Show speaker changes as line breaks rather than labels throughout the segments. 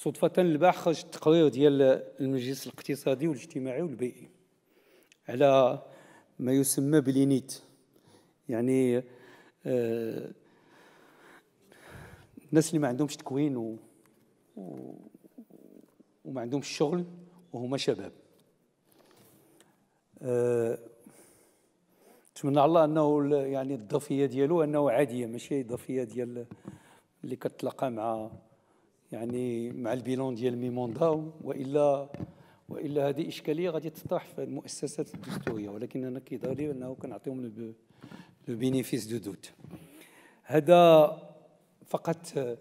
صدفة البارح خرج التقرير ديال المجلس الاقتصادي والاجتماعي والبيئي على ما يسمى بلينيت يعني آه الناس اللي ما عندهمش تكوين و, و وما عندهمش شغل وهما شباب آه نتمنى الله انه يعني الضفيه ديالو انه عاديه ماشي ضفيه ديال اللي كتلقى مع يعني مع البيلون ديال ميموندا والا والا هذه اشكاليه غادي تطرح في المؤسسات الدستوريه ولكن انا كيظهر لي انه كنعطيهم لو بينيفيس دو دوت هذا فقط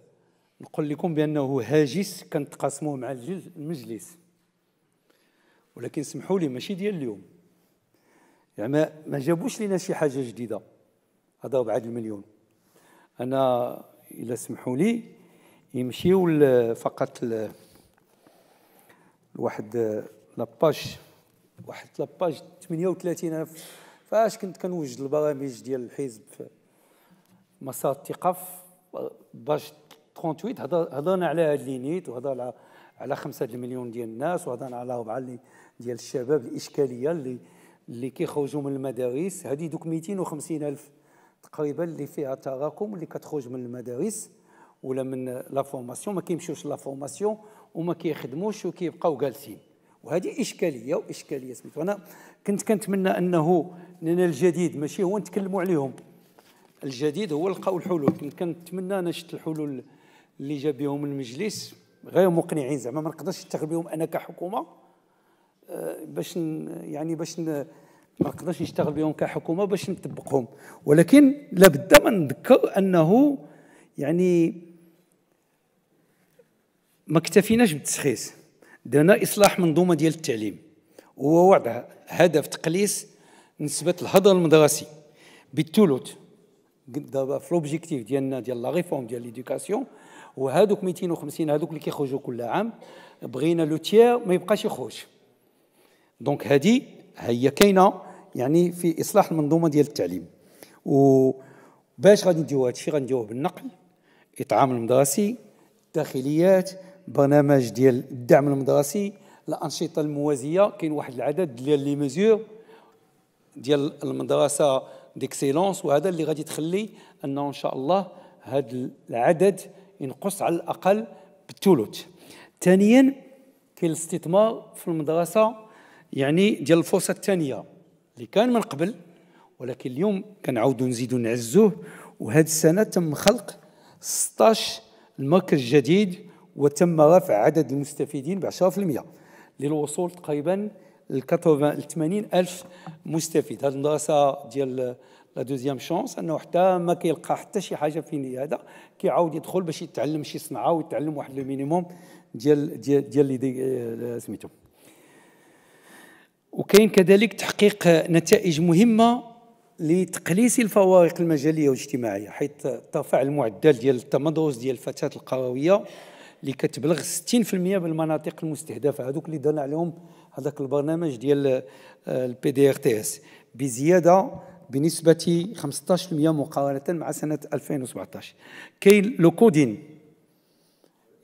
نقول لكم بانه هاجس كنتقاسموه مع المجلس ولكن سمحوا لي ماشي ديال اليوم يعني ما جابوش لنا شي حاجه جديده هذا بعد المليون انا الا سمحوا لي يمشيو فقط لواحد لاباج واحد لاباج 38 انا فاش كنت كنوجد البرامج ديال الحزب في مسار الثقه باج 38 هضرنا على هاد لينيت وهضرنا على خمسه 5 المليون ديال الناس وهضرنا على 4 ديال الشباب الاشكاليه اللي اللي كيخرجوا من المدارس هذه دوك 250 الف تقريبا اللي فيها تراكم اللي كتخرج من المدارس ولا من لا فورماسيون ما كيمشيوش لا فورماسيون وما كيخدموش وكيبقاو جالسين وهذه اشكاليه واشكاليه سميتو انا كنت كنتمنى انه لان الجديد ماشي هو نتكلموا عليهم الجديد هو لقاو الحلول كنت كنتمنى انا شفت الحلول اللي جا بهم المجلس غير مقنعين زعما ما نقدرش نشتغل بهم انا كحكومه آه، باش يعني باش ما نقدرش نشتغل بهم كحكومه باش نطبقهم ولكن لابد ما نذكر انه يعني ما اكتفيناش بالتشخيص درنا اصلاح منظومه ديال التعليم وهو وضع هدف تقليص نسبه الهدر المدرسي بالثلث دابا في لوبجيكتيف ديالنا ديال لا ريفورم ديال ليدوكاسيون وهذوك 250 هذوك اللي كيخرجوا كل عام بغينا لو تيير ما يبقاش يخرج دونك هذه هي كاينه يعني في اصلاح المنظومه ديال التعليم وباش غادي نديرو هذا الشيء غنديروه بالنقل اطعام المدرسي الداخليات برنامج ديال الدعم المدرسي الانشطه الموازيه كاين واحد العدد ديال لي ميزور ديال المدرسه ديكسيلونس وهذا اللي غادي تخلي انه ان شاء الله هذا العدد ينقص على الاقل بالثلث ثانيا كاين الاستثمار في المدرسه يعني ديال الفرصه الثانيه اللي كان من قبل ولكن اليوم كنعاودوا نزيدوا نعزوه وهذه السنه تم خلق 16 المركز جديد وتم رفع عدد المستفيدين ب 10% للوصول تقريبا ل 80 ألف مستفيد هذه المدرسة ديال لا دوزيام شونس انه حتى ما كيلقى حتى شي حاجه في هذا كيعاود يدخل باش يتعلم شي صنعه ويتعلم واحد لو مينيموم ديال ديال ديال اللي آه، سميتو وكاين كذلك تحقيق نتائج مهمه لتقليص الفوارق المجاليه والاجتماعيه حيث ارتفع المعدل ديال التمدرس ديال الفتاه القرويه اللي كتبلغ 60% من المناطق المستهدفه هذوك اللي درنا عليهم هذاك البرنامج ديال البي دي ار تي اس بزياده بنسبه 15% مقارنه مع سنه 2017 كاين لو كودين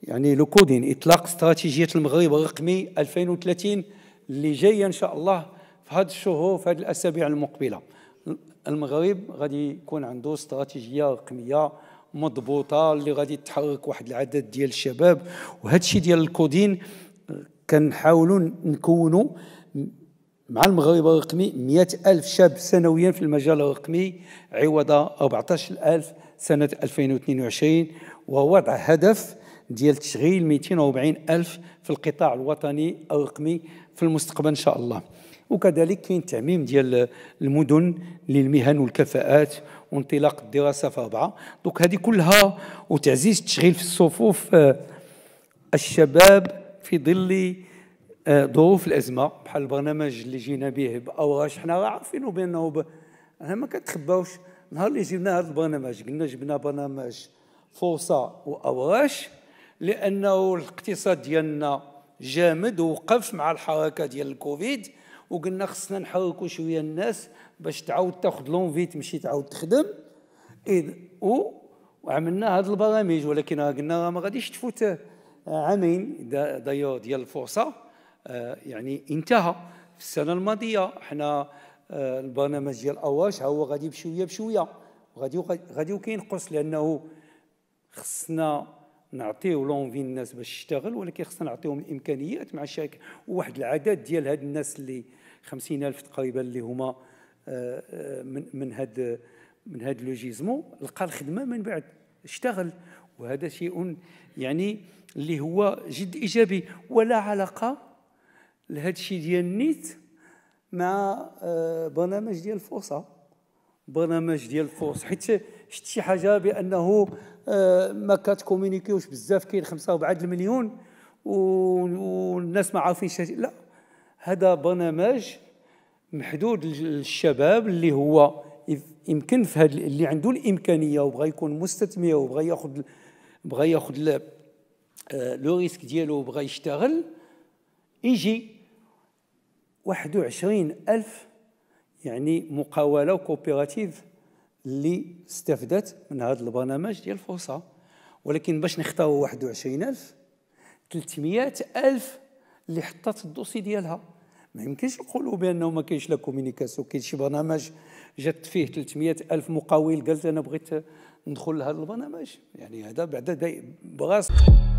يعني لو كودين اطلاق استراتيجيه المغرب الرقمي 2030 اللي جايه ان شاء الله في هذه الشهور في هذه الاسابيع المقبله المغرب غادي يكون عنده استراتيجيه رقميه مضبوطه اللي غادي تحرك واحد العدد ديال الشباب وهذا الشيء ديال الكودين كنحاولوا نكونوا مع المغرب الرقمي 100 ألف شاب سنويا في المجال الرقمي عوض 14 ألف سنة 2022 ووضع هدف ديال تشغيل 240 ألف في القطاع الوطني الرقمي في المستقبل إن شاء الله وكذلك كاين تعميم ديال المدن للمهن والكفاءات وانطلاق الدراسه في اربعه دونك هذه كلها وتعزيز التشغيل في الصفوف آه، الشباب في ظل آه، ظروف الازمه بحال البرنامج اللي جينا به باوراش حنا راه بانه انا ما كنتخباوش نهار اللي جبنا هذا البرنامج قلنا جبنا برنامج فرصه واوراش لانه الاقتصاد ديالنا جامد ووقف مع الحركه ديال الكوفيد وقلنا خصنا نحركوا شويه الناس باش تعاود تاخذ لونفي تمشي تعاود تخدم اذ او وعملنا هذه البرامج ولكن قلنا ما غاديش تفوت آه، عامين دايو ديال الفرصه آه، يعني انتهى في السنه الماضيه حنا آه، البرنامج ديال اواش هو غادي بشويه بشويه غادي غادي كينقص لانه خصنا نعطيو لونفي الناس باش تشتغل ولكن خصنا نعطيهم الامكانيات مع الشركه وواحد العدد ديال هاد الناس اللي 50000 تقريبا اللي هما من من هاد من هاد لوجيزمون لقى الخدمه من بعد اشتغل وهذا شيء يعني اللي هو جد ايجابي ولا علاقه لهذا الشيء ديال النيت مع آه، برنامج ديال الفرصه برنامج ديال الفرص حيت شفت شي حاجه بانه آه، ما كاتكومونيكيوش بزاف كاين خمسه وبعد المليون والناس ما عارفينش لا هذا برنامج محدود للشباب اللي هو يمكن في هذا اللي عنده الامكانيه وبغى يكون مستثمر وبغى ياخذ بغى ياخذ آه، لو ريسك ديالو وبغى يشتغل يجي 21 ألف يعني مقاولة وكوبيراتيف اللي استفدت من هذا البرنامج ديال الفرصة ولكن باش نختاروا 21 ألف 300 ألف اللي حطت الدوسي ديالها ما يمكنش نقولوا بانه ما كاينش لا كومينيكاسيون كاين شي برنامج جات فيه 300 الف مقاول قالت انا بغيت ندخل لهذا البرنامج يعني هذا بعدا بغى